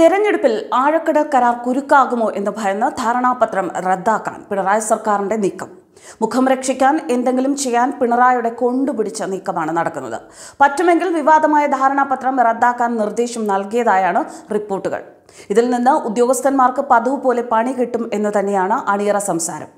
തെരഞ്ഞെടുപ്പിൽ ആഴക്കട കരാർ കുരുക്കാകുമോ എന്ന് ഭയന്ന് ധാരണാപത്രം റദ്ദാക്കാൻ പിണറായി സർക്കാരിന്റെ നീക്കം മുഖം രക്ഷിക്കാൻ എന്തെങ്കിലും ചെയ്യാൻ പിണറായിയുടെ കൊണ്ടുപിടിച്ച നീക്കമാണ് നടക്കുന്നത് പറ്റുമെങ്കിൽ വിവാദമായ ധാരണാപത്രം റദ്ദാക്കാൻ നിർദ്ദേശം നൽകിയതായാണ് റിപ്പോർട്ടുകൾ ഇതിൽ നിന്ന് ഉദ്യോഗസ്ഥന്മാർക്ക് പതിവ് പോലെ പണി കിട്ടും എന്ന് തന്നെയാണ് അണിയറ സംസാരം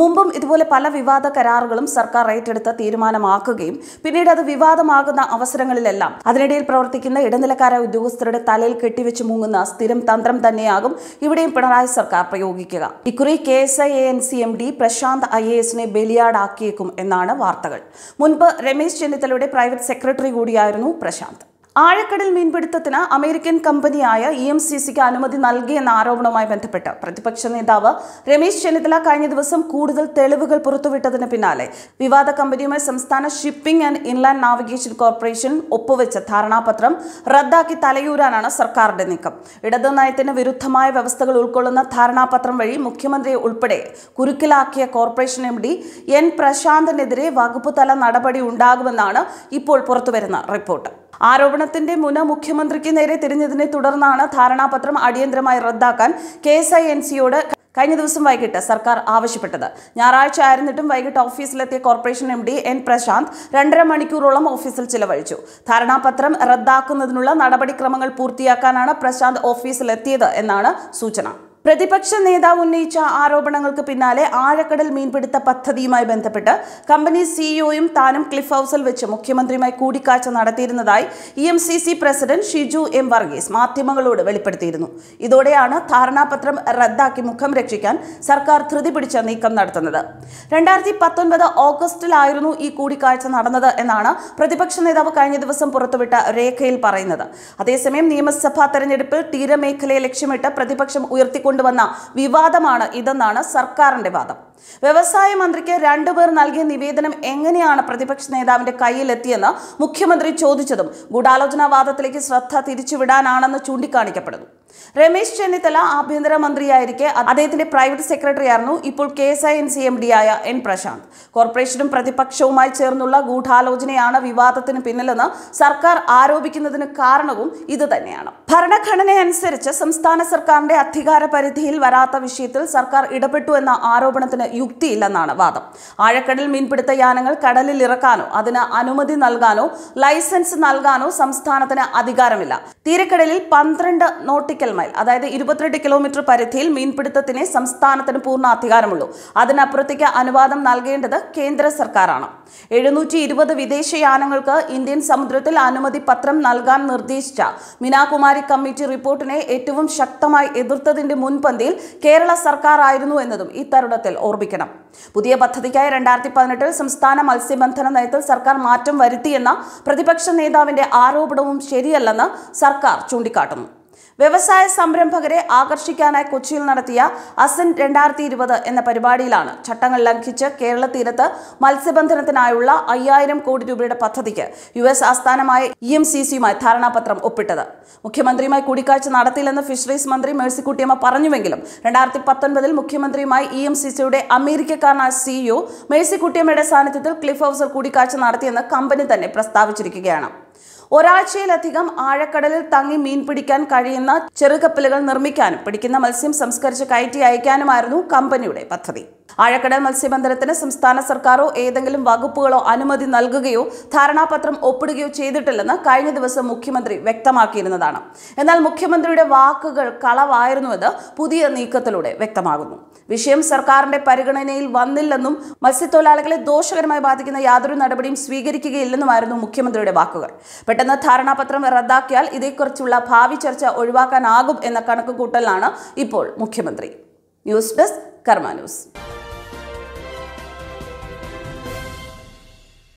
മുമ്പും ഇതുപോലെ പല വിവാദ കരാറുകളും സർക്കാർ ഏറ്റെടുത്ത് തീരുമാനമാക്കുകയും പിന്നീട് അത് വിവാദമാകുന്ന അവസരങ്ങളിലെല്ലാം അതിനിടയിൽ പ്രവർത്തിക്കുന്ന ഇടനിലക്കാരായ ഉദ്യോഗസ്ഥരുടെ തലയിൽ കെട്ടിവെച്ച് മുങ്ങുന്ന സ്ഥിരം തന്ത്രം തന്നെയാകും ഇവിടെയും പിണറായി സർക്കാർ പ്രയോഗിക്കുക ഇക്കുറി K S I A N C M D Prashant I A എസിനെ ബലിയാടാക്കിയേക്കും എന്നാണ് വാർത്തകൾ മുൻപ് രമേശ് ചെന്നിത്തലയുടെ പ്രൈവറ്റ് സെക്രട്ടറി കൂടിയായിരുന്നു പ്രശാന്ത് ആഴക്കടൽ മീൻപിടുത്തത്തിന് അമേരിക്കൻ കമ്പനിയായ ഇ എം സി സിക്ക് അനുമതി നൽകിയെന്ന ആരോപണവുമായി ബന്ധപ്പെട്ട് പ്രതിപക്ഷ നേതാവ് രമേശ് ചെന്നിത്തല കഴിഞ്ഞ ദിവസം കൂടുതൽ തെളിവുകൾ പുറത്തുവിട്ടതിന് പിന്നാലെ വിവാദ കമ്പനിയുമായി സംസ്ഥാന shipping and inland navigation corporation ഒപ്പുവെച്ച ധാരണാപത്രം റദ്ദാക്കി തലയൂരാനാണ് സർക്കാരിന്റെ നീക്കം ഇടത് നയത്തിന് വിരുദ്ധമായ വ്യവസ്ഥകൾ ഉൾക്കൊള്ളുന്ന ധാരണാപത്രം വഴി മുഖ്യമന്ത്രിയെ ഉൾപ്പെടെ കുരുക്കിലാക്കിയ കോർപ്പറേഷൻ എം ഡി എൻ പ്രശാന്തിനെതിരെ വകുപ്പ് തല നടപടി ഉണ്ടാകുമെന്നാണ് ഇപ്പോൾ പുറത്തുവരുന്ന റിപ്പോർട്ട് ആരോപണത്തിന്റെ മുന മുഖ്യമന്ത്രിക്ക് നേരെ തിരിഞ്ഞതിനെ തുടർന്നാണ് ധാരണാപത്രം അടിയന്തരമായി റദ്ദാക്കാൻ കെ എസ് ഐ എൻ സിയോട് കഴിഞ്ഞ ദിവസം വൈകിട്ട് സർക്കാർ ആവശ്യപ്പെട്ടത് ഞായറാഴ്ച ആയിരുന്നിട്ടും വൈകിട്ട് ഓഫീസിലെത്തിയ corporation M D N Prashant രണ്ടര മണിക്കൂറോളം ഓഫീസിൽ ചിലവഴിച്ചു ധാരണാപത്രം റദ്ദാക്കുന്നതിനുള്ള നടപടിക്രമങ്ങൾ പൂർത്തിയാക്കാനാണ് പ്രശാന്ത് ഓഫീസിലെത്തിയത് എന്നാണ് സൂചന പ്രതിപക്ഷ നേതാവ് ഉന്നയിച്ച ആരോപണങ്ങൾക്ക് പിന്നാലെ ആഴക്കടൽ മീൻപിടുത്ത പദ്ധതിയുമായി ബന്ധപ്പെട്ട് കമ്പനി സിഇഒയും e താനും ക്ലിഫ് ഹൌസിൽ വെച്ച് മുഖ്യമന്ത്രിയുമായി കൂടിക്കാഴ്ച നടത്തിയിരുന്നതായി E M C C president Shiju M Varghese മാധ്യമങ്ങളോട് വെളിപ്പെടുത്തിയിരുന്നു ഇതോടെയാണ് ധാരണാപത്രം റദ്ദാക്കി മുഖം രക്ഷിക്കാൻ സർക്കാർ ധൃതി പിടിച്ച നീക്കം നടത്തുന്നത് രണ്ടായിരത്തി പത്തൊൻപത് ഓഗസ്റ്റിലായിരുന്നു ഈ കൂടിക്കാഴ്ച നടന്നത് എന്നാണ് പ്രതിപക്ഷ നേതാവ് കഴിഞ്ഞ ദിവസം പുറത്തുവിട്ട രേഖയിൽ പറയുന്നത് അതേസമയം നിയമസഭാ തെരഞ്ഞെടുപ്പിൽ തീരമേഖലയെ ലക്ഷ്യമിട്ട് പ്രതിപക്ഷം ഉയർത്തിക്കൊണ്ടു കൊണ്ടുവന്ന വിവാദമാണ് ഇതെന്നാണ് സർക്കാരിന്റെ വാദം വ്യവസായ മന്ത്രിക്ക് രണ്ടുപേർ നൽകിയ നിവേദനം എങ്ങനെയാണ് പ്രതിപക്ഷ നേതാവിന്റെ കയ്യിലെത്തിയെന്ന് മുഖ്യമന്ത്രി ചോദിച്ചതും ഗൂഢാലോചനാവാദത്തിലേക്ക് ശ്രദ്ധ തിരിച്ചുവിടാനാണെന്ന് ചൂണ്ടിക്കാണിക്കപ്പെടുന്നു രമേശ് ചെന്നിത്തല ആഭ്യന്തരമന്ത്രിയായിരിക്കെ അദ്ദേഹത്തിന്റെ പ്രൈവറ്റ് സെക്രട്ടറി ആയിരുന്നു ഇപ്പോൾ K S I N C M D ആയ എൻ പ്രശാന്ത് കോർപ്പറേഷനും പ്രതിപക്ഷവുമായി ചേർന്നുള്ള ഗൂഢാലോചനയാണ് വിവാദത്തിന് പിന്നിലെന്ന് സർക്കാർ ആരോപിക്കുന്നതിന് കാരണവും ഇത് തന്നെയാണ് ഭരണഘടനയനുസരിച്ച് സംസ്ഥാന സർക്കാരിന്റെ അധികാര പരിധിയിൽ വരാത്ത വിഷയത്തിൽ സർക്കാർ ഇടപെട്ടു എന്ന ആരോപണത്തിന് യുക്തിയില്ലെന്നാണ് വാദം ആഴക്കടൽ മീൻപിടുത്ത യാനങ്ങൾ കടലിൽ ഇറക്കാനോ അതിന് അനുമതി നൽകാനോ ലൈസൻസ് നൽകാനോ സംസ്ഥാനത്തിന് അധികാരമില്ല തീരക്കടലിൽ പന്ത്രണ്ട് നോട്ടിക് നോട്ടിക്കൽ മൈൽ അതായത് ഇരുപത്തിരണ്ട് കിലോമീറ്റർ പരിധിയിൽ മീൻപിടുത്തത്തിന് സംസ്ഥാനത്തിന് പൂർണ്ണ അധികാരമുള്ളൂ അതിനപ്പുറത്തേക്ക് അനുവാദം നൽകേണ്ടത് കേന്ദ്ര സർക്കാരാണ് എഴുന്നൂറ്റി ഇരുപത് വിദേശയാനങ്ങൾക്ക് ഇന്ത്യൻ സമുദ്രത്തിൽ അനുമതി പത്രം നൽകാൻ നിർദ്ദേശിച്ച മിനാകുമാരി കമ്മിറ്റി റിപ്പോർട്ടിനെ ഏറ്റവും ശക്തമായി എതിർത്തതിന്റെ മുൻപന്തിയിൽ കേരള സർക്കാർ ആയിരുന്നു എന്നതും ഈ തരുണത്തിൽ ഓർമ്മിക്കണം പുതിയ പദ്ധതിക്കായി രണ്ടായിരത്തി പതിനെട്ടിൽ സംസ്ഥാന മത്സ്യബന്ധന നയത്തിൽ സർക്കാർ മാറ്റം വരുത്തിയെന്ന പ്രതിപക്ഷ നേതാവിന്റെ ആരോപണവും ശരിയല്ലെന്ന് സർക്കാർ ചൂണ്ടിക്കാട്ടുന്നു വ്യവസായ സംരംഭകരെ ആകർഷിക്കാനായി കൊച്ചിയിൽ നടത്തിയ അസൻ രണ്ടായിരത്തി ഇരുപത് എന്ന പരിപാടിയിലാണ് ചട്ടങ്ങൾ ലംഘിച്ച് കേരള തീരത്ത് മത്സ്യബന്ധനത്തിനായുള്ള അയ്യായിരം കോടി രൂപയുടെ പദ്ധതിക്ക് യു എസ് ആസ്ഥാനമായ ഇ എം സി സിയുമായി ധാരണാപത്രം ഒപ്പിട്ടത് മുഖ്യമന്ത്രിയുമായി കൂടിക്കാഴ്ച നടത്തില്ലെന്ന് ഫിഷറീസ് മന്ത്രി മേഴ്സിക്കുട്ടിയമ്മ പറഞ്ഞുവെങ്കിലും രണ്ടായിരത്തി പത്തൊൻപതിൽ മുഖ്യമന്ത്രിയുമായി ഇ എം സി സിയുടെ അമേരിക്കക്കാരനായ സിഇഒ മേഴ്സിക്കുട്ടിയമ്മയുടെ സാന്നിധ്യത്തിൽ ക്ലിഫ് ഹൗസർ കൂടിക്കാഴ്ച നടത്തിയെന്ന് കമ്പനി തന്നെ പ്രസ്താവിച്ചിരിക്കുകയാണ് ഒരാഴ്ചയിലധികം ആഴക്കടലിൽ തങ്ങി മീൻ പിടിക്കാൻ കഴിയുന്ന ചെറുകപ്പലുകൾ നിർമ്മിക്കാനും പിടിക്കുന്ന മത്സ്യം സംസ്കരിച്ച് കയറ്റി അയക്കാനുമായിരുന്നു കമ്പനിയുടെ പദ്ധതി ആഴക്കടൽ മത്സ്യബന്ധനത്തിന് സംസ്ഥാന സർക്കാരോ ഏതെങ്കിലും വകുപ്പുകളോ അനുമതി നൽകുകയോ ധാരണാപത്രം ഒപ്പിടുകയോ ചെയ്തിട്ടില്ലെന്ന് കഴിഞ്ഞ ദിവസം മുഖ്യമന്ത്രി വ്യക്തമാക്കിയിരുന്നതാണ് എന്നാൽ മുഖ്യമന്ത്രിയുടെ വാക്കുകൾ കളവായിരുന്നുവെന്ന് പുതിയ നീക്കത്തിലൂടെ വ്യക്തമാകുന്നു വിഷയം സർക്കാരിന്റെ പരിഗണനയിൽ വന്നില്ലെന്നും മത്സ്യത്തൊഴിലാളികളെ ദോഷകരമായി ബാധിക്കുന്ന യാതൊരു നടപടിയും സ്വീകരിക്കുകയില്ലെന്നുമായിരുന്നു മുഖ്യമന്ത്രിയുടെ വാക്കുകൾ പെട്ടെന്ന് ധാരണാപത്രം റദ്ദാക്കിയാൽ ഇതേക്കുറിച്ചുള്ള ഭാവി ചർച്ച ഒഴിവാക്കാനാകും എന്ന കണക്കുകൂട്ടലാണ് ഇപ്പോൾ മുഖ്യമന്ത്രി ന്യൂസ് ഡെസ്ക് കർമാ ന്യൂസ്